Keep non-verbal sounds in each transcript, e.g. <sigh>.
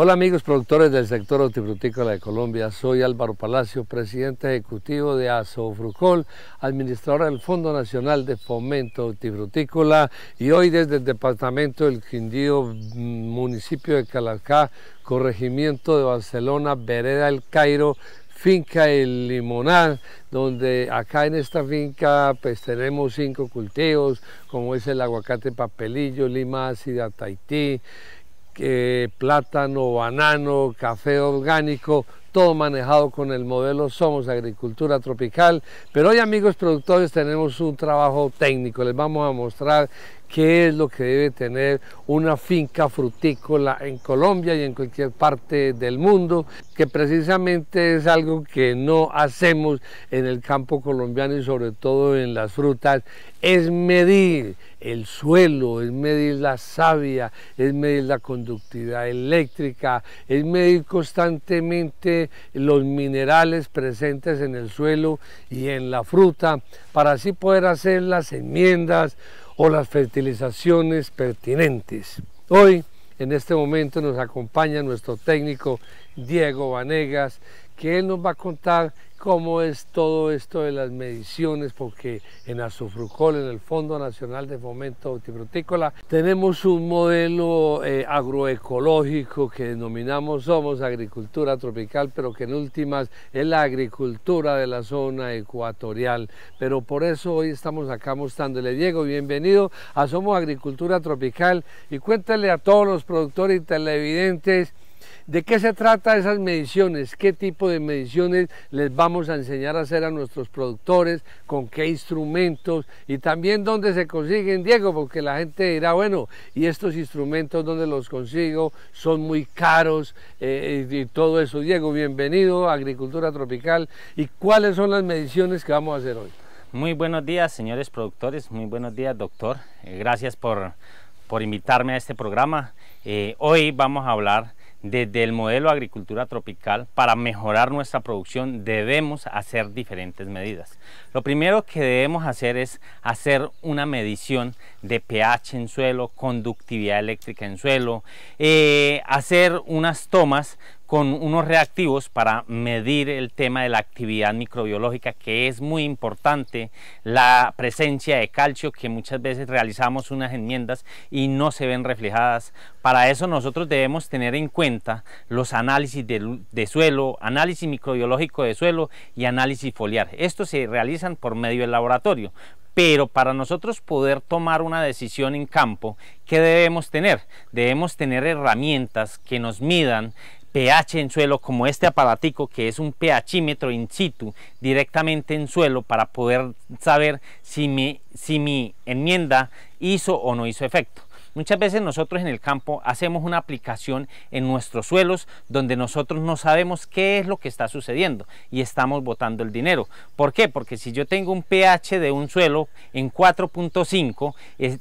Hola amigos productores del sector hortifrutícola de Colombia, soy Álvaro Palacio, presidente ejecutivo de Asofrucol, Administrador del Fondo Nacional de Fomento Hortifrutícola y hoy desde el departamento del Quindío, mm, municipio de Calacá, corregimiento de Barcelona, vereda El Cairo, finca El Limonar, donde acá en esta finca pues tenemos cinco cultivos, como es el aguacate papelillo, lima ácida, Tahití, plátano, banano, café orgánico, todo manejado con el modelo Somos Agricultura Tropical. Pero hoy amigos productores tenemos un trabajo técnico, les vamos a mostrar qué es lo que debe tener una finca frutícola en Colombia y en cualquier parte del mundo, que precisamente es algo que no hacemos en el campo colombiano y sobre todo en las frutas, es medir el suelo, es medir la savia, es medir la conductividad eléctrica, es medir constantemente los minerales presentes en el suelo y en la fruta para así poder hacer las enmiendas o las fertilizaciones pertinentes. Hoy, en este momento, nos acompaña nuestro técnico Diego Vanegas, que él nos va a contar cómo es todo esto de las mediciones, porque en Azufrucol, en el Fondo Nacional de Fomento Hortifrutícola, tenemos un modelo eh, agroecológico que denominamos Somos Agricultura Tropical, pero que en últimas es la agricultura de la zona ecuatorial. Pero por eso hoy estamos acá mostrándole. Diego, bienvenido a Somos Agricultura Tropical y cuéntale a todos los productores y televidentes ¿De qué se trata esas mediciones? ¿Qué tipo de mediciones les vamos a enseñar a hacer a nuestros productores? ¿Con qué instrumentos? Y también dónde se consiguen, Diego, porque la gente dirá, bueno, ¿y estos instrumentos dónde los consigo? Son muy caros eh, y, todo eso. Diego, bienvenido a Agricultura Tropical. ¿Y cuáles son las mediciones que vamos a hacer hoy? Muy buenos días, señores productores. Muy buenos días, doctor. Eh, gracias por, por invitarme a este programa. Eh, hoy vamos a hablar desde el modelo agricultura tropical para mejorar nuestra producción debemos hacer diferentes medidas. Lo primero que debemos hacer es hacer una medición de pH en suelo, conductividad eléctrica en suelo, eh, hacer unas tomas con unos reactivos para medir el tema de la actividad microbiológica, que es muy importante, la presencia de calcio, que muchas veces realizamos unas enmiendas y no se ven reflejadas. Para eso nosotros debemos tener en cuenta los análisis de, suelo, análisis microbiológico de suelo y análisis foliar. Estos se realizan por medio del laboratorio, pero para nosotros poder tomar una decisión en campo, ¿qué debemos tener? Debemos tener herramientas que nos midan pH en suelo como este aparatico que es un pHímetro in situ directamente en suelo para poder saber si mi, si mi enmienda hizo o no hizo efecto. Muchas veces nosotros en el campo hacemos una aplicación en nuestros suelos donde nosotros no sabemos qué es lo que está sucediendo y estamos botando el dinero. ¿Por qué? Porque si yo tengo un pH de un suelo en 4.5,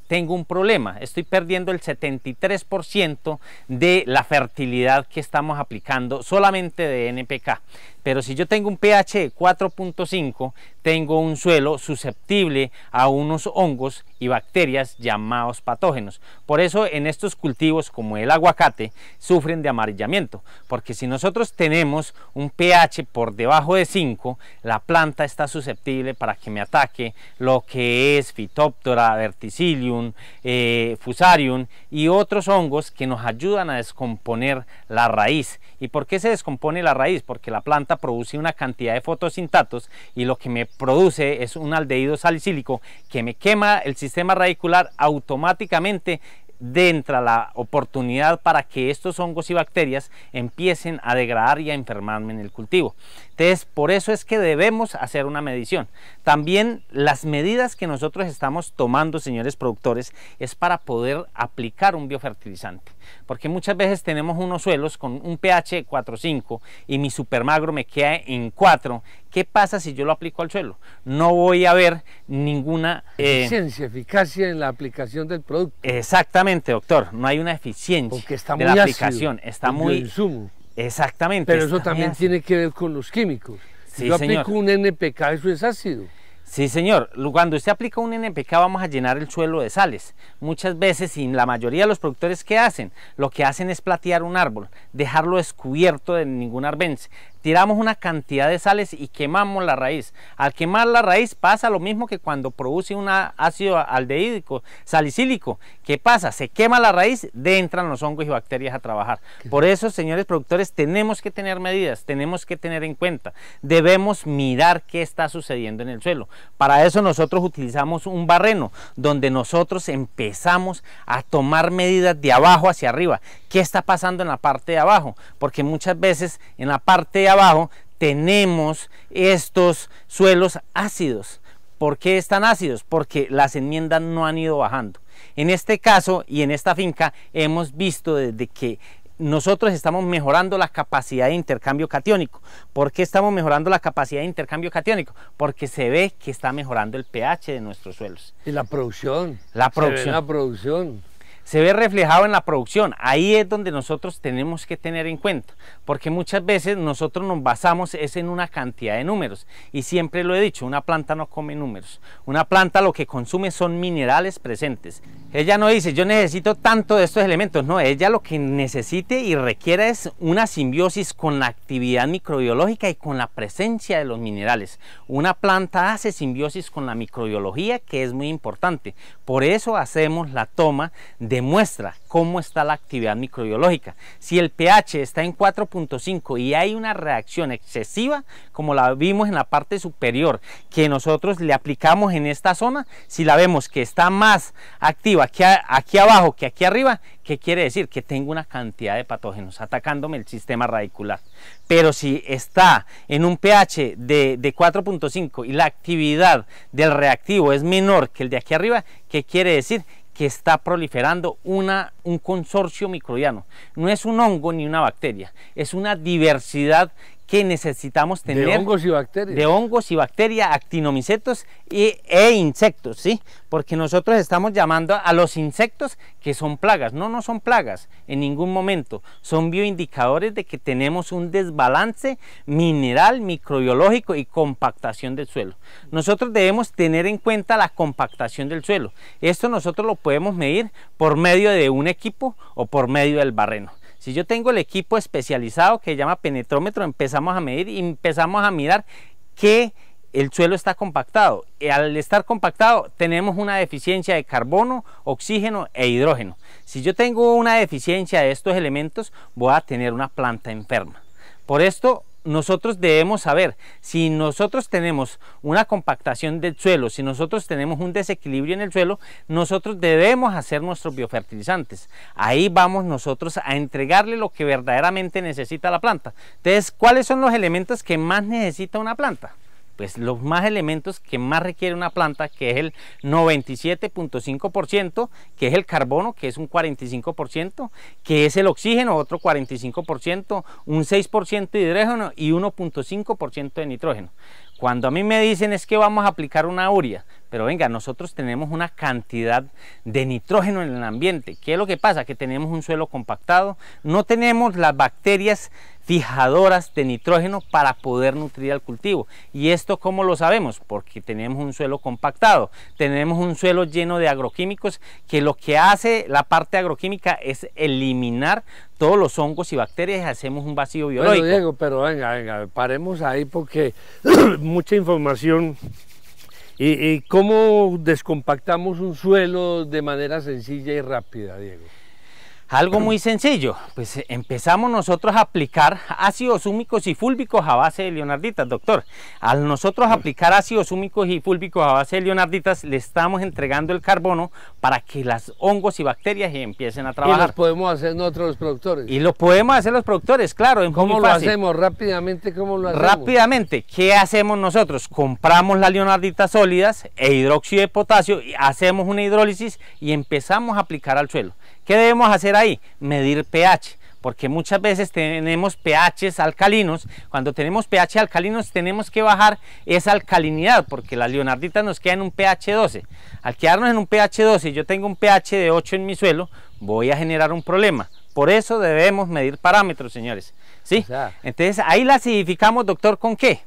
tengo un problema. Estoy perdiendo el 73% de la fertilidad que estamos aplicando solamente de NPK. Pero si yo tengo un pH de 4.5, tengo un suelo susceptible a unos hongos y bacterias llamados patógenos. Por eso en estos cultivos como el aguacate sufren de amarillamiento, porque si nosotros tenemos un pH por debajo de 5, la planta está susceptible para que me ataque lo que es Phytophthora, Verticillium, eh, Fusarium y otros hongos que nos ayudan a descomponer la raíz. ¿Y por qué se descompone la raíz? Porque la planta produce una cantidad de fotosintatos y lo que me produce es un aldehído salicílico que me quema el sistema radicular automáticamente dentro de la oportunidad para que estos hongos y bacterias empiecen a degradar y a enfermarme en el cultivo. Entonces, por eso es que debemos hacer una medición. También las medidas que nosotros estamos tomando, señores productores, es para poder aplicar un biofertilizante. Porque muchas veces tenemos unos suelos con un pH 4.5 y mi supermagro me queda en 4. ¿Qué pasa si yo lo aplico al suelo? No voy a ver ninguna... Eh, eficiencia, eficacia en la aplicación del producto. Exactamente, doctor. No hay una eficiencia Porque la aplicación. Está muy... Insumo. Exactamente. Pero eso también tiene que ver con los químicos. Si yo aplico un NPK, eso es ácido. Sí, señor. Cuando usted aplica un NPK vamos a llenar el suelo de sales. Muchas veces, y la mayoría de los productores que hacen, lo que hacen es platear un árbol, dejarlo descubierto de ningún arbenz tiramos una cantidad de sales y quemamos la raíz. Al quemar la raíz pasa lo mismo que cuando produce un ácido aldehídrico salicílico. ¿Qué pasa? Se quema la raíz, de entran los hongos y bacterias a trabajar. Por eso, señores productores, tenemos que tener medidas, tenemos que tener en cuenta. Debemos mirar qué está sucediendo en el suelo. Para eso nosotros utilizamos un barreno donde nosotros empezamos a tomar medidas de abajo hacia arriba. ¿Qué está pasando en la parte de abajo? Porque muchas veces en la parte de abajo abajo tenemos estos suelos ácidos. ¿Por qué están ácidos? Porque las enmiendas no han ido bajando. En este caso y en esta finca hemos visto desde que nosotros estamos mejorando la capacidad de intercambio catiónico. ¿Por qué estamos mejorando la capacidad de intercambio catiónico? Porque se ve que está mejorando el pH de nuestros suelos. Y la producción. La producción. la producción se ve reflejado en la producción. Ahí es donde nosotros tenemos que tener en cuenta, porque muchas veces nosotros nos basamos es en una cantidad de números. Y siempre lo he dicho, una planta no come números. Una planta lo que consume son minerales presentes. Ella no dice, yo necesito tanto de estos elementos. No, ella lo que necesite y requiere es una simbiosis con la actividad microbiológica y con la presencia de los minerales. Una planta hace simbiosis con la microbiología, que es muy importante. Por eso hacemos la toma de demuestra cómo está la actividad microbiológica. Si el pH está en 4.5 y hay una reacción excesiva, como la vimos en la parte superior, que nosotros le aplicamos en esta zona, si la vemos que está más activa aquí, abajo que aquí arriba, ¿qué quiere decir? Que tengo una cantidad de patógenos atacándome el sistema radicular. Pero si está en un pH de, de 4.5 y la actividad del reactivo es menor que el de aquí arriba, ¿qué quiere decir? que está proliferando una, un consorcio microbiano. No es un hongo ni una bacteria, es una diversidad que necesitamos tener. De hongos y bacterias. De hongos y bacterias, actinomicetos e insectos, ¿sí? Porque nosotros estamos llamando a los insectos que son plagas. No, no son plagas en ningún momento. Son bioindicadores de que tenemos un desbalance mineral, microbiológico y compactación del suelo. Nosotros debemos tener en cuenta la compactación del suelo. Esto nosotros lo podemos medir por medio de un equipo o por medio del barreno. Si yo tengo el equipo especializado que se llama penetrómetro, empezamos a medir y empezamos a mirar que el suelo está compactado. al estar compactado tenemos una deficiencia de carbono, oxígeno e hidrógeno. Si yo tengo una deficiencia de estos elementos, voy a tener una planta enferma. Por esto nosotros debemos saber, si nosotros tenemos una compactación del suelo, si nosotros tenemos un desequilibrio en el suelo, nosotros debemos hacer nuestros biofertilizantes. Ahí vamos nosotros a entregarle lo que verdaderamente necesita la planta. Entonces, ¿cuáles son los elementos que más necesita una planta? pues los más elementos que más requiere una planta, que es el 97.5%, que es el carbono, que es un 45%, que es el oxígeno, otro 45%, un 6% de hidrógeno y 1.5% de nitrógeno. Cuando a mí me dicen es que vamos a aplicar una urea, pero venga, nosotros tenemos una cantidad de nitrógeno en el ambiente. ¿Qué es lo que pasa? Que tenemos un suelo compactado, no tenemos las bacterias fijadoras de nitrógeno para poder nutrir al cultivo. ¿Y esto cómo lo sabemos? Porque tenemos un suelo compactado, tenemos un suelo lleno de agroquímicos que lo que hace la parte agroquímica es eliminar todos los hongos y bacterias y hacemos un vacío biológico. Bueno, Diego, pero venga, venga, paremos ahí porque <clears throat> mucha información ¿Y, cómo descompactamos un suelo de manera sencilla y rápida, Diego? Algo muy sencillo, pues eh, empezamos nosotros a aplicar ácidos húmicos y fúlbicos a base de leonarditas, doctor. Al nosotros aplicar ácidos húmicos y fúlbicos a base de leonarditas, le estamos entregando el carbono para que las hongos y bacterias empiecen a trabajar. Y lo podemos hacer nosotros los productores. Y lo podemos hacer los productores, claro. ¿Cómo lo hacemos? Rápidamente, ¿cómo lo hacemos? Rápidamente, ¿qué hacemos nosotros? Compramos las leonarditas sólidas e hidróxido de potasio, y hacemos una hidrólisis y empezamos a aplicar al suelo. ¿Qué debemos hacer ahí? Medir pH, porque muchas veces tenemos pH alcalinos. Cuando tenemos pH alcalinos tenemos que bajar esa alcalinidad, porque la Leonardita nos queda en un pH 12. Al quedarnos en un pH 12 yo tengo un pH de 8 en mi suelo, voy a generar un problema. Por eso debemos medir parámetros, señores. ¿Sí? Entonces, ahí la acidificamos, doctor, ¿con qué?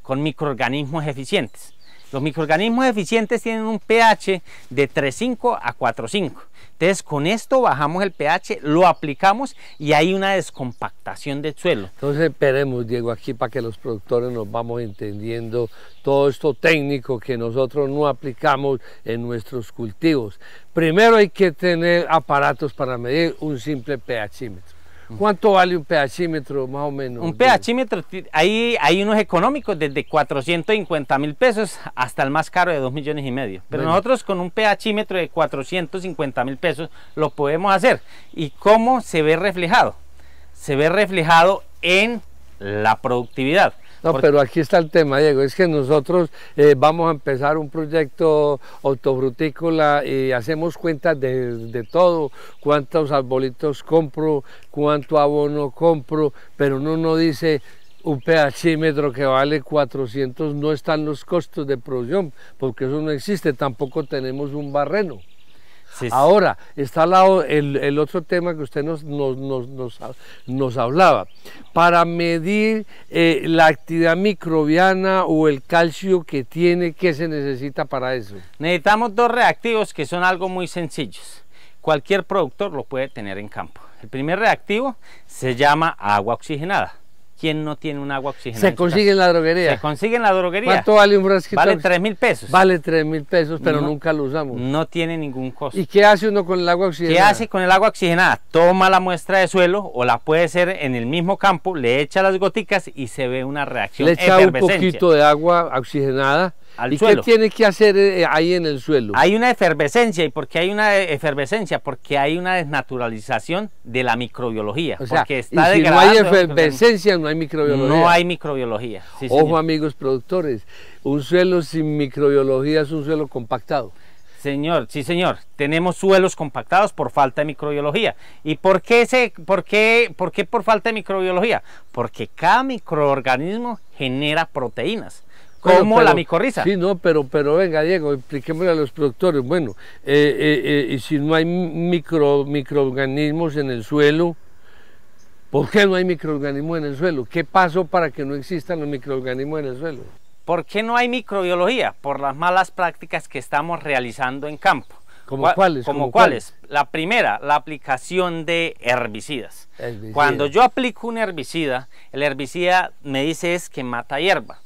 Con microorganismos eficientes. Los microorganismos eficientes tienen un pH de 3,5 a 4,5. Entonces con esto bajamos el pH, lo aplicamos y hay una descompactación del suelo. Entonces esperemos, Diego, aquí para que los productores nos vamos entendiendo todo esto técnico que nosotros no aplicamos en nuestros cultivos. Primero hay que tener aparatos para medir un simple pHímetro. ¿Cuánto vale un pHímetro más o menos? Un pHímetro, hay, hay unos económicos desde 450 mil pesos hasta el más caro de 2 millones y medio. Pero nosotros con un pHímetro de 450 mil pesos lo podemos hacer. ¿Y cómo se ve reflejado? Se ve reflejado en la productividad. No, pero aquí está el tema, Diego, es que nosotros eh, vamos a empezar un proyecto autofrutícola y hacemos cuentas de, todo, cuántos arbolitos compro, cuánto abono compro, pero uno no dice un metro que vale 400, no están los costos de producción, porque eso no existe, tampoco tenemos un barreno. Ahora, está al lado el, otro tema que usted nos, hablaba. Para medir eh, la actividad microbiana o el calcio que tiene, ¿qué se necesita para eso? Necesitamos dos reactivos que son algo muy sencillos. Cualquier productor lo puede tener en campo. El primer reactivo se llama agua oxigenada. ¿Quién no tiene un agua oxigenada? Se consigue en la droguería. Se consigue en la droguería. ¿Cuánto vale un frasquito? Vale 3 mil pesos. Vale 3 mil pesos, pero nunca lo usamos. No tiene ningún costo. ¿Y qué hace uno con el agua oxigenada? ¿Qué hace con el agua oxigenada? Toma la muestra de suelo o la puede hacer en el mismo campo, le echa las goticas y se ve una reacción. Le echa un poquito de agua oxigenada ¿Y qué tiene que hacer eh, ahí en el suelo? Hay una efervescencia, ¿y por qué hay una eh, efervescencia? Porque hay una desnaturalización de la microbiología. O sea, y si no hay efervescencia, no hay microbiología. No hay microbiología. Ojo amigos productores, un suelo sin microbiología es un suelo compactado. Señor, sí señor, tenemos suelos compactados por falta de microbiología. ¿Y por qué, por, qué, por qué por falta de microbiología? Porque cada microorganismo genera proteínas como la micorriza. Sí, no, pero, pero venga, Diego, expliquémosle a los productores. Bueno, eh, eh, eh, y si no hay micro, microorganismos en el suelo, ¿por qué no hay microorganismos en el suelo? ¿Qué pasó para que no existan los microorganismos en el suelo? ¿Por qué no hay microbiología? Por las malas prácticas que estamos realizando en campo. ¿Como cuáles? Como, cuáles? La primera, la aplicación de herbicidas. herbicidas. Cuando yo aplico un herbicida, el herbicida me dice es que mata hierba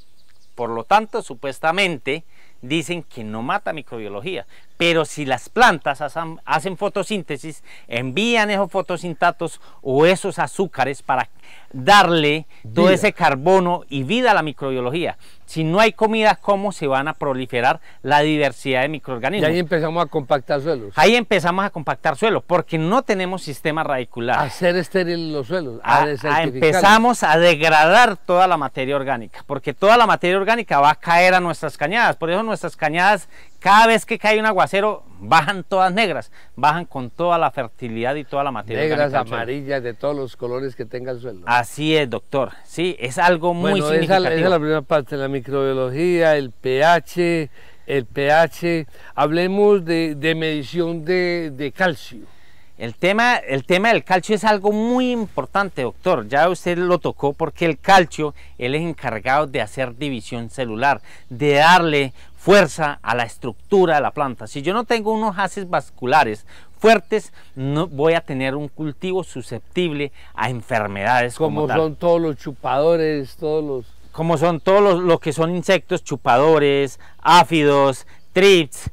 por lo tanto, supuestamente dicen que no mata microbiología, pero si las plantas hacen, fotosíntesis, envían esos fotosintatos o esos azúcares para darle todo ese carbono y vida a la microbiología. Si no hay comida, ¿cómo se van a proliferar la diversidad de microorganismos? Y ahí empezamos a compactar suelos. Ahí empezamos a compactar suelos, porque no tenemos sistema radicular. A hacer estéril los suelos, a, Empezamos a degradar toda la materia orgánica, porque toda la materia orgánica va a caer a nuestras cañadas. Por eso nuestras cañadas, cada vez que cae un aguacero, bajan todas negras, bajan con toda la fertilidad y toda la materia. Negras, amarillas, de todos los colores que tenga el suelo. Así es, doctor. Sí, es algo muy Esa, es la primera parte, la microbiología, el pH, el pH. Hablemos de, medición de, calcio. El tema, el tema del calcio es algo muy importante, doctor. Ya usted lo tocó porque el calcio, él es encargado de hacer división celular, de darle fuerza a la estructura de la planta. Si yo no tengo unos haces vasculares fuertes, no voy a tener un cultivo susceptible a enfermedades. Como, son todos los chupadores, todos los... Como son todos los, que son insectos, chupadores, áfidos, trips,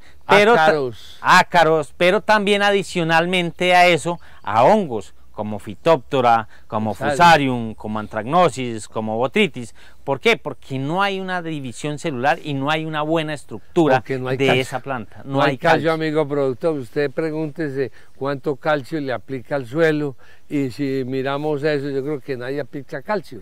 ácaros, pero también adicionalmente a eso, a hongos como Phytophthora, como Fusarium, como Antragnosis, como Botritis. ¿Por qué? Porque no hay una división celular y no hay una buena estructura no de esa planta. No, hay, calcio, amigo productor. Usted pregúntese cuánto calcio le aplica al suelo y si miramos eso, yo creo que nadie aplica calcio.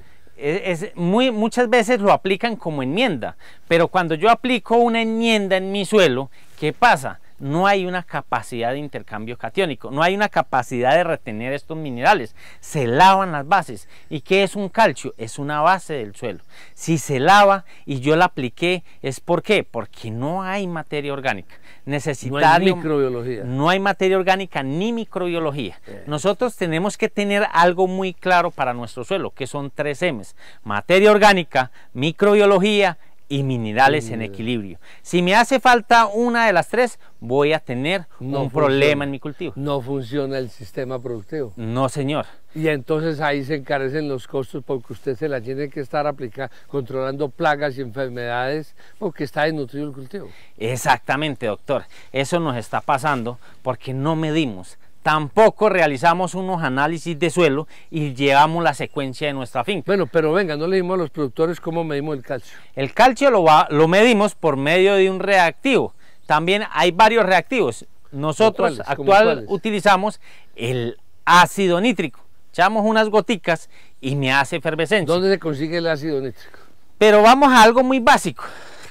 muy, muchas veces lo aplican como enmienda, pero cuando yo aplico una enmienda en mi suelo, ¿qué pasa? no hay una capacidad de intercambio catiónico, no hay una capacidad de retener estos minerales. Se lavan las bases. ¿Y qué es un calcio? Es una base del suelo. Si se lava y yo la apliqué, ¿es por qué? Porque no hay materia orgánica. no hay microbiología. No hay materia orgánica ni microbiología. Nosotros tenemos que tener algo muy claro para nuestro suelo, que son tres M's. Materia orgánica, microbiología y minerales en mm. equilibrio. Si me hace falta una de las tres, voy a tener un problema en mi cultivo. No funciona el sistema productivo. No, señor. Y entonces ahí se encarecen los costos porque usted se la tiene que estar aplicando, controlando plagas y enfermedades porque está desnutrido el cultivo. Exactamente, doctor. Eso nos está pasando porque no medimos. Tampoco realizamos unos análisis de suelo y llevamos la secuencia de nuestra finca. Bueno, pero venga, no le dimos a los productores cómo medimos el calcio. El calcio lo, lo medimos por medio de un reactivo. También hay varios reactivos. Nosotros actual utilizamos el ácido nítrico. Echamos unas goticas y me hace efervescencia. ¿Dónde se consigue el ácido nítrico? Pero vamos a algo muy básico.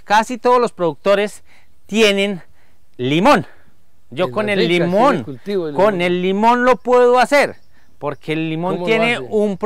Casi todos los productores tienen limón. Yo con el limón, con el limón lo puedo hacer, porque el limón tiene un,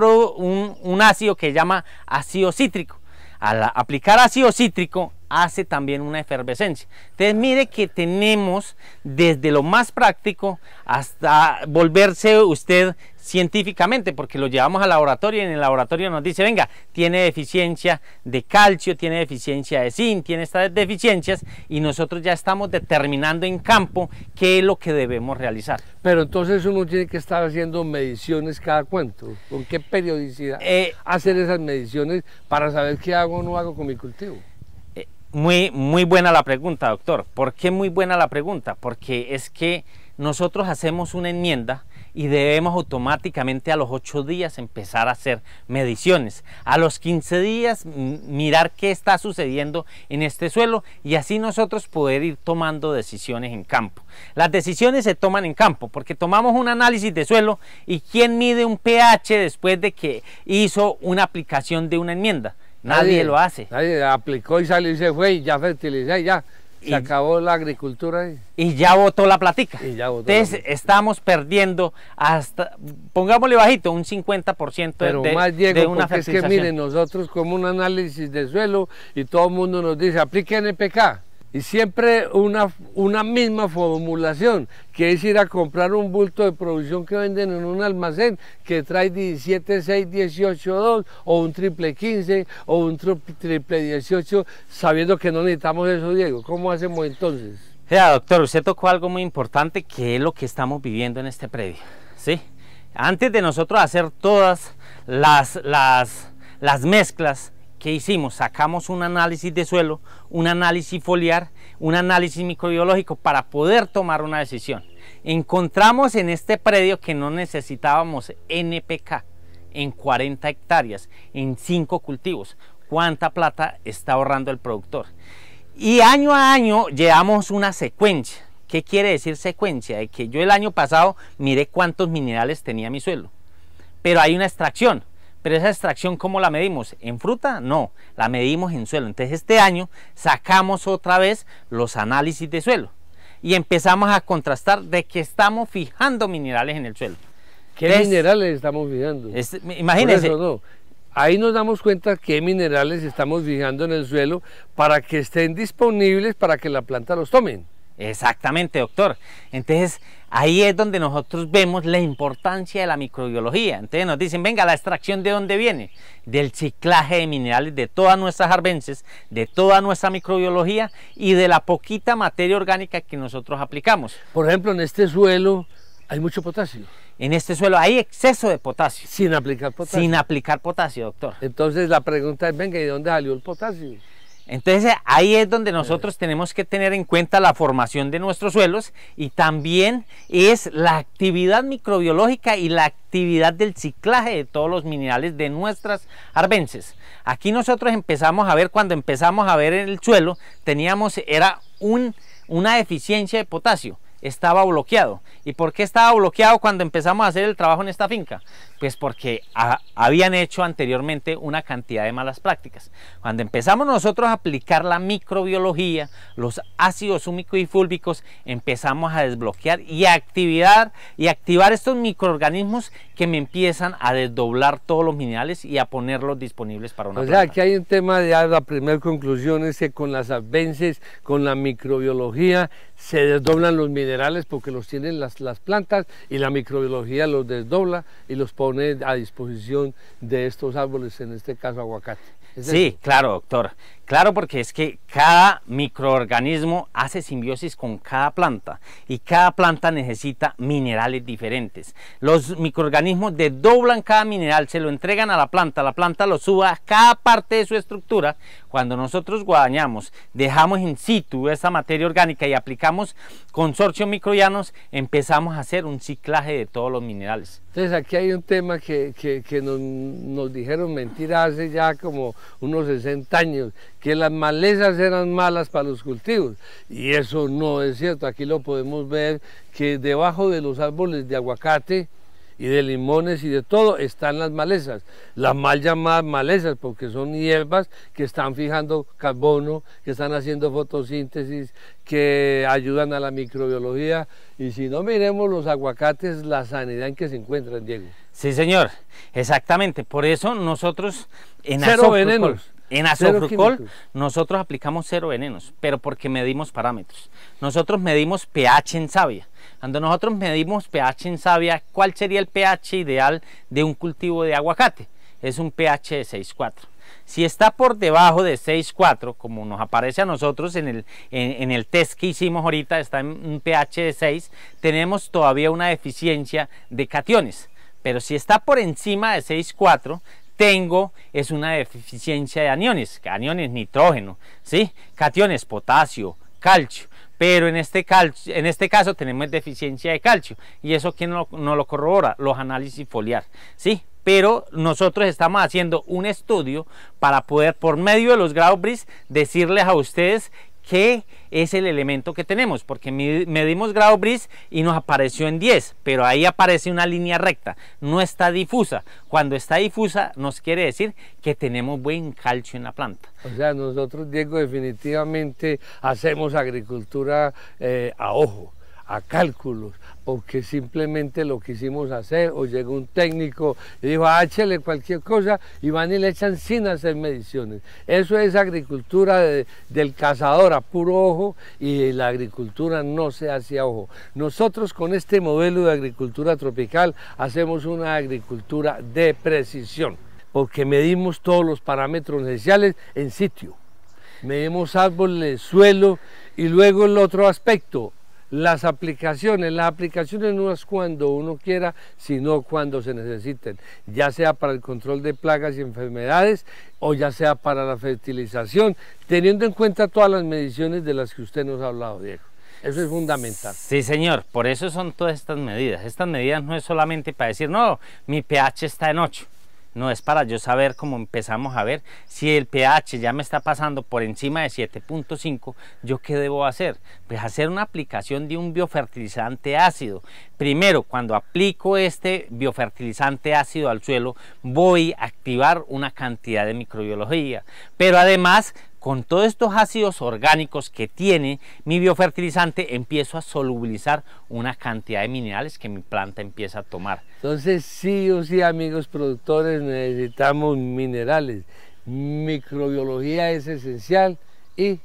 un, ácido que se llama ácido cítrico. Al aplicar ácido cítrico hace también una efervescencia. Entonces mire que tenemos desde lo más práctico hasta volverse usted científicamente, porque lo llevamos al laboratorio y en el laboratorio nos dice, venga, tiene deficiencia de calcio, tiene deficiencia de zinc, tiene estas deficiencias y nosotros ya estamos determinando en campo qué es lo que debemos realizar. Pero entonces uno tiene que estar haciendo mediciones cada cuento, con qué periodicidad eh, hacer esas mediciones para saber qué hago o no hago con mi cultivo. Muy, buena la pregunta, doctor. ¿Por qué muy buena la pregunta? Porque es que nosotros hacemos una enmienda y debemos automáticamente a los 8 días empezar a hacer mediciones. A los 15 días mirar qué está sucediendo en este suelo y así nosotros poder ir tomando decisiones en campo. Las decisiones se toman en campo porque tomamos un análisis de suelo y quién mide un pH después de que hizo una aplicación de una enmienda Nadie, lo hace. Nadie aplicó y salió y se fue y ya fertilicé y ya. Se acabó la agricultura. Y, ya votó la platica. Entonces estamos perdiendo hasta, pongámosle bajito, un 50% Pero de, más Diego, de una es que miren, nosotros como un análisis de suelo y todo el mundo nos dice, apliquen NPK y siempre una, una misma formulación, que es ir a comprar un bulto de producción que venden en un almacén que trae 17, 6, 18, 2 o un triple 15 o un triple 18, sabiendo que no necesitamos eso, Diego. ¿Cómo hacemos entonces? Ya, doctor, usted tocó algo muy importante que es lo que estamos viviendo en este predio. ¿sí? Antes de nosotros hacer todas las, las, las mezclas, ¿Qué hicimos? Sacamos un análisis de suelo, un análisis foliar, un análisis microbiológico para poder tomar una decisión. Encontramos en este predio que no necesitábamos NPK en 40 hectáreas, en 5 cultivos. ¿Cuánta plata está ahorrando el productor? Y año a año llevamos una secuencia. ¿Qué quiere decir secuencia? De que yo el año pasado miré cuántos minerales tenía mi suelo. Pero hay una extracción. Pero esa extracción, ¿cómo la medimos? ¿En fruta? No, la medimos en suelo. Entonces este año sacamos otra vez los análisis de suelo y empezamos a contrastar de que estamos fijando minerales en el suelo. ¿Qué minerales estamos fijando? imagínense. Ahí nos damos cuenta qué minerales estamos fijando en el suelo para que estén disponibles para que la planta los tomen. Exactamente, doctor. Entonces, ahí es donde nosotros vemos la importancia de la microbiología. Entonces nos dicen, venga, la extracción de dónde viene? Del ciclaje de minerales de todas nuestras arbences, de toda nuestra microbiología y de la poquita materia orgánica que nosotros aplicamos. Por ejemplo, en este suelo hay mucho potasio. En este suelo hay exceso de potasio. Sin aplicar potasio. Sin aplicar potasio, doctor. Entonces la pregunta es, venga, ¿y de dónde salió el potasio? Entonces ahí es donde eh. nosotros tenemos que tener en cuenta la formación de nuestros suelos y también es la actividad microbiológica y la actividad del ciclaje de todos los minerales de nuestras arbences. Aquí nosotros empezamos a ver, cuando empezamos a ver en el suelo, teníamos, era una deficiencia de potasio estaba bloqueado. ¿Y por qué estaba bloqueado cuando empezamos a hacer el trabajo en esta finca? Pues porque habían hecho anteriormente una cantidad de malas prácticas. Cuando empezamos nosotros a aplicar la microbiología, los ácidos húmicos y fúlbicos, empezamos a desbloquear y a activar, y activar estos microorganismos que me empiezan a desdoblar todos los minerales y a ponerlos disponibles para una O sea, que hay un tema de la primera conclusión es que con las advences, con la microbiología, se desdoblan los minerales porque los tienen las, las plantas y la microbiología los desdobla y los pone a disposición de estos árboles, en este caso aguacate. Sí, claro, doctor. Claro, porque es que cada microorganismo hace simbiosis con cada planta y cada planta necesita minerales diferentes. Los microorganismos desdoblan cada mineral, se lo entregan a la planta, la planta lo suba a cada parte de su estructura. Cuando nosotros guadañamos, dejamos in situ esa materia orgánica y aplicamos consorcio microbianos, empezamos a hacer un ciclaje de todos los minerales. Entonces aquí hay un tema que, nos, dijeron mentiras hace ya como unos 60 años, que las malezas eran malas para los cultivos. Y eso no es cierto, aquí lo podemos ver que debajo de los árboles de aguacate, y de limones y de todo están las malezas, las mal llamadas malezas, porque son hierbas que están fijando carbono, que están haciendo fotosíntesis, que ayudan a la microbiología. Y si no miremos los aguacates, la sanidad en que se encuentran, Diego. Sí, señor, exactamente. Por eso nosotros en Cero en azofrucol nosotros aplicamos cero venenos, pero porque medimos parámetros. Nosotros medimos pH en savia. Cuando nosotros medimos pH en savia, ¿cuál sería el pH ideal de un cultivo de aguacate? Es un pH de 6,4. Si está por debajo de 6,4, como nos aparece a nosotros en el, en el test que hicimos ahorita, está en un pH de 6, tenemos todavía una deficiencia de cationes pero si está por encima de 6,4 tengo es una deficiencia de aniones, aniones nitrógeno, ¿sí? cationes potasio, calcio, pero en este, calcio, en este caso tenemos deficiencia de calcio y eso que no, lo corrobora, los análisis foliar, ¿sí? pero nosotros estamos haciendo un estudio para poder por medio de los grados decirles a ustedes que es el elemento que tenemos, porque medimos grado bris y nos apareció en 10, pero ahí aparece una línea recta, no está difusa. Cuando está difusa nos quiere decir que tenemos buen calcio en la planta. O sea, nosotros, Diego, definitivamente hacemos agricultura eh, a ojo a cálculos, porque simplemente lo quisimos hacer, o llegó un técnico y dijo, háchele cualquier cosa, y van y le echan sin hacer mediciones. Eso es agricultura del cazador a puro ojo, y la agricultura no se hace a ojo. Nosotros con este modelo de agricultura tropical hacemos una agricultura de precisión, porque medimos todos los parámetros necesarios en sitio medimos árboles, suelo y luego el otro aspecto, las aplicaciones, las aplicaciones no es cuando uno quiera, sino cuando se necesiten, ya sea para el control de plagas y enfermedades o ya sea para la fertilización, teniendo en cuenta todas las mediciones de las que usted nos ha hablado, Diego. Eso es fundamental. Sí, señor, por eso son todas estas medidas. Estas medidas no es solamente para decir, no, mi pH está en 8 no, es para yo saber cómo empezamos a ver si el pH ya me está pasando por encima de 7.5, yo qué debo hacer? Pues hacer una aplicación de un biofertilizante ácido. Primero, cuando aplico este biofertilizante ácido al suelo, voy a activar una cantidad de microbiología, pero además con todos estos ácidos orgánicos que tiene mi biofertilizante, empiezo a solubilizar una cantidad de minerales que mi planta empieza a tomar. Entonces, sí o sí, amigos productores, necesitamos minerales. Microbiología es esencial y,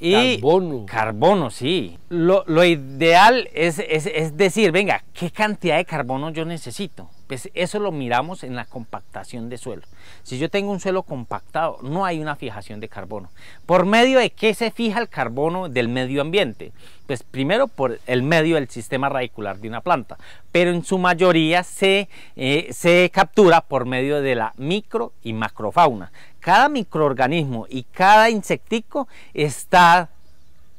carbono. Carbono, sí. Lo, ideal es, es decir, venga, ¿qué cantidad de carbono yo necesito? Pues, eso lo miramos en la compactación de suelo. Si yo tengo un suelo compactado, no hay una fijación de carbono. ¿Por medio de qué se fija el carbono del medio ambiente? Pues primero por el medio del sistema radicular de una planta, pero en su mayoría se, eh, se captura por medio de la micro y macrofauna. Cada microorganismo y cada insectico está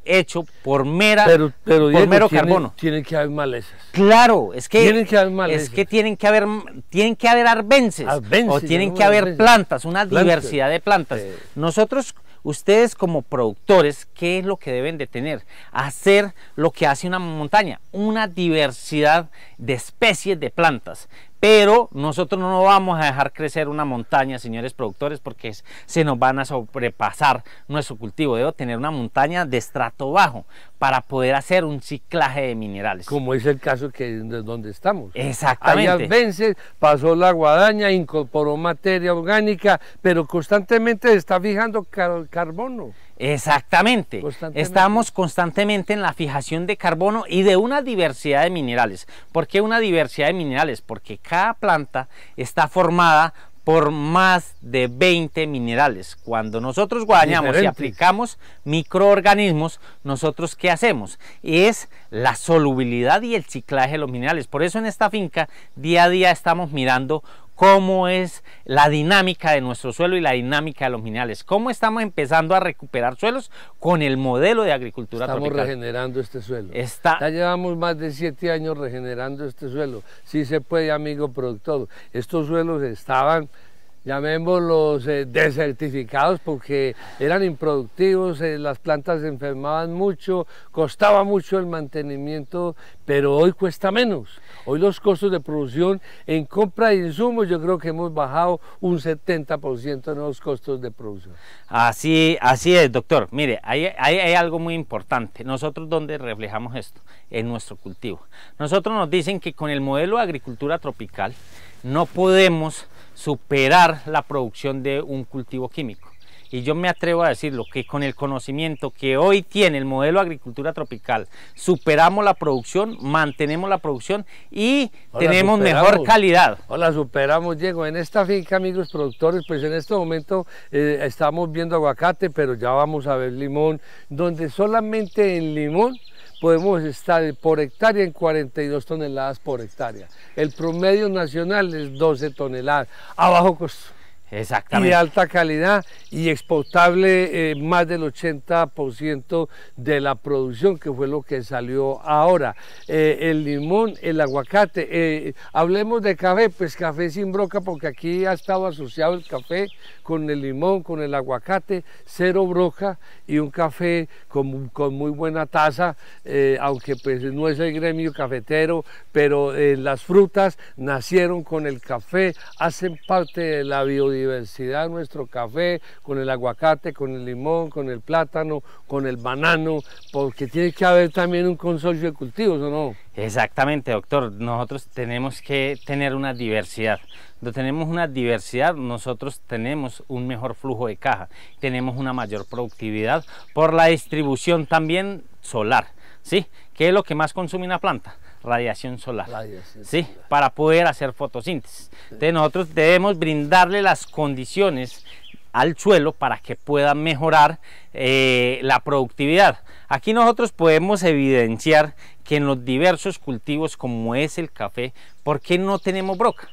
hecho por mera por mero carbono. Tienen que haber malezas. Claro, es que tienen que haber Es que tienen que haber tienen que arbences, o tienen que haber plantas, una diversidad de plantas. Nosotros ustedes como productores, ¿qué es lo que deben de tener? Hacer lo que hace una montaña, una diversidad de especies de plantas pero nosotros no vamos a dejar crecer una montaña, señores productores, porque se nos van a sobrepasar nuestro cultivo. Debo tener una montaña de estrato bajo para poder hacer un ciclaje de minerales. Como es el caso que de donde estamos. Exactamente. Allá vence, pasó la guadaña, incorporó materia orgánica, pero constantemente está fijando carbono. Exactamente. Estamos constantemente en la fijación de carbono y de una diversidad de minerales. ¿Por qué una diversidad de minerales? Porque cada planta está formada por más de 20 minerales. Cuando nosotros guadañamos y aplicamos microorganismos, nosotros qué hacemos? Es la solubilidad y el ciclaje de los minerales. Por eso en esta finca día a día estamos mirando cómo es la dinámica de nuestro suelo y la dinámica de los minerales. ¿Cómo estamos empezando a recuperar suelos con el modelo de agricultura estamos tropical? Estamos regenerando este suelo. Ya llevamos más de siete años regenerando este suelo. Sí se puede, amigo productor. Estos suelos estaban llamémoslos los eh, desertificados porque eran improductivos, eh, las plantas se enfermaban mucho, costaba mucho el mantenimiento, pero hoy cuesta menos. Hoy los costos de producción en compra de insumos yo creo que hemos bajado un 70% en los costos de producción. Así, así es, doctor. Mire, hay, algo muy importante. Nosotros donde reflejamos esto, en nuestro cultivo. Nosotros nos dicen que con el modelo de agricultura tropical, no podemos superar la producción de un cultivo químico. Y yo me atrevo a decirlo, que con el conocimiento que hoy tiene el modelo de agricultura tropical, superamos la producción, mantenemos la producción y tenemos mejor calidad. Hola, superamos, Diego. En esta finca, amigos productores, pues en este momento eh, estamos viendo aguacate, pero ya vamos a ver limón, donde solamente el limón podemos estar por hectárea en 42 toneladas por hectárea. El promedio nacional es 12 toneladas, a bajo costo. Exactamente. Y de alta calidad y exportable eh, más del 80% de la producción, que fue lo que salió ahora. Eh, el limón, el aguacate, eh, hablemos de café, pues café sin broca, porque aquí ha estado asociado el café con el limón, con el aguacate, cero broca y un café con, muy buena taza, aunque pues, no es el gremio cafetero, pero las frutas nacieron con el café, hacen parte de la biodiversidad diversidad nuestro café, con el aguacate, con el limón, con el plátano, con el banano, porque tiene que haber también un consorcio de cultivos, ¿o no? Exactamente, doctor. Nosotros tenemos que tener una diversidad. Cuando tenemos una diversidad, nosotros tenemos un mejor flujo de caja, tenemos una mayor productividad por la distribución también solar. ¿Sí? ¿Qué es lo que más consume una planta? radiación solar. ¿sí? Para poder hacer fotosíntesis. Entonces nosotros debemos brindarle las condiciones al suelo para que pueda mejorar eh, la productividad. Aquí nosotros podemos evidenciar que en los diversos cultivos como es el café, ¿por qué no tenemos broca?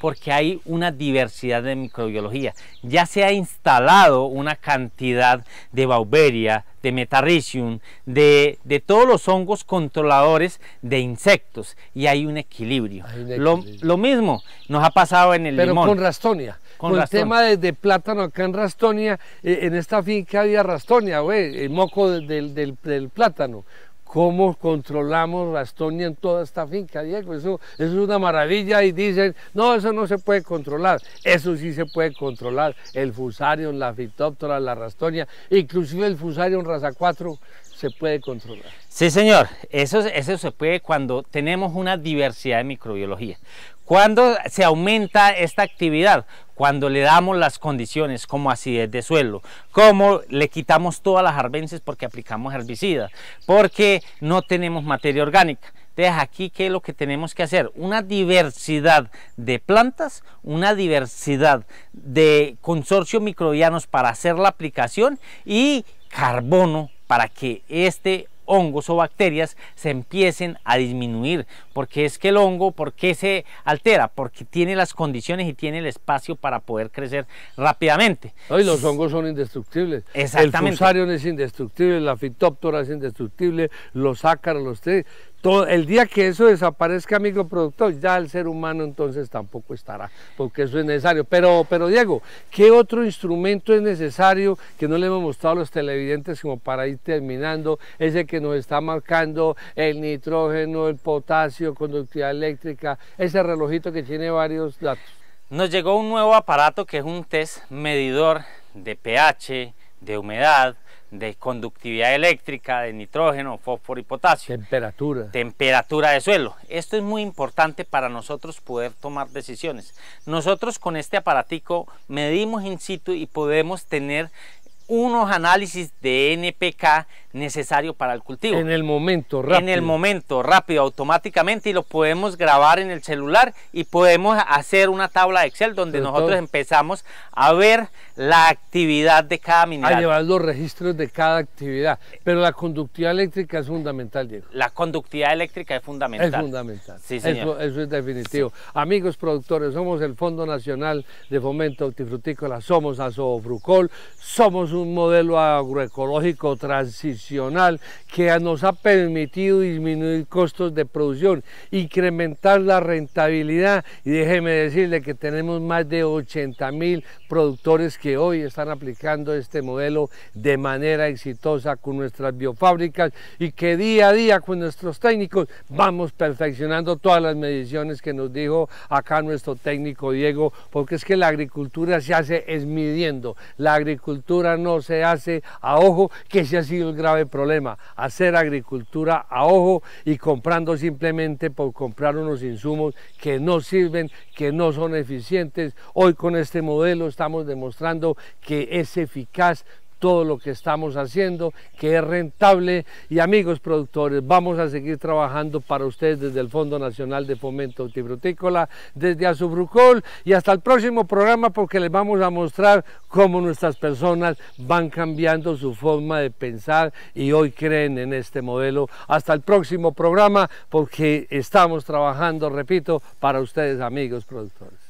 Porque hay una diversidad de microbiología. Ya se ha instalado una cantidad de bauberia, de metaricium de, todos los hongos controladores de insectos y hay un equilibrio. Lo, mismo nos ha pasado en el Pero con rastonia. Con, el tema de, plátano acá en rastonia, eh, en esta finca había rastonia, el moco del, del plátano cómo controlamos Rastonia en toda esta finca, Diego. Eso, es una maravilla y dicen, no, eso no se puede controlar. Eso sí se puede controlar, el fusarium, la fitóptora, la Rastonia, inclusive el fusarium raza 4 se puede controlar. Sí, señor, eso, eso se puede cuando tenemos una diversidad de microbiología. Cuando se aumenta esta actividad? cuando le damos las condiciones como acidez de suelo, como le quitamos todas las arbences porque aplicamos herbicidas, porque no tenemos materia orgánica. Entonces aquí que es lo que tenemos que hacer, una diversidad de plantas, una diversidad de consorcios microbianos para hacer la aplicación y carbono para que este hongos o bacterias se empiecen a disminuir, porque es que el hongo, ¿por qué se altera? Porque tiene las condiciones y tiene el espacio para poder crecer rápidamente. hoy y los hongos son indestructibles. Exactamente. El fusarium es indestructible, la fitóptora es indestructible, los ácaros, los tres, el día que eso desaparezca, amigo ya el ser humano entonces tampoco estará, porque eso es necesario. Pero, pero Diego, ¿qué otro instrumento es necesario que no le hemos mostrado a los televidentes como para ir terminando? Ese que nos está marcando el nitrógeno, el potasio, conductividad eléctrica, ese relojito que tiene varios datos. Nos llegó un nuevo aparato que es un test medidor de pH, de humedad, de conductividad eléctrica, de nitrógeno, fósforo y potasio. Temperatura. Temperatura de suelo. Esto es muy importante para nosotros poder tomar decisiones. Nosotros con este aparatico medimos in situ y podemos tener unos análisis de NPK necesario para el cultivo. En el momento, rápido. En el momento, rápido, automáticamente y lo podemos grabar en el celular y podemos hacer una tabla de Excel donde nosotros empezamos a ver la actividad de cada mineral. A llevar los registros de cada actividad. Pero la conductividad eléctrica es fundamental, Diego. La conductividad eléctrica es fundamental. Es fundamental. Eso, es definitivo. Amigos productores, somos el Fondo Nacional de Fomento Hortifrutícola, somos Azofrucol, somos un un modelo agroecológico transicional que nos ha permitido disminuir costos de producción, incrementar la rentabilidad y déjeme decirle que tenemos más de 80 mil productores que hoy están aplicando este modelo de manera exitosa con nuestras biofábricas y que día a día con nuestros técnicos vamos perfeccionando todas las mediciones que nos dijo acá nuestro técnico Diego, porque es que la agricultura se hace es midiendo, la agricultura no no se hace a ojo, que se ha sido el grave problema, hacer agricultura a ojo y comprando simplemente por comprar unos insumos que no sirven, que no son eficientes. Hoy con este modelo estamos demostrando que es eficaz todo lo que estamos haciendo, que es rentable. Y amigos productores, vamos a seguir trabajando para ustedes desde el Fondo Nacional de Fomento Hortifrutícola, desde Azubrucol y hasta el próximo programa porque les vamos a mostrar cómo nuestras personas van cambiando su forma de pensar y hoy creen en este modelo. Hasta el próximo programa porque estamos trabajando, repito, para ustedes amigos productores.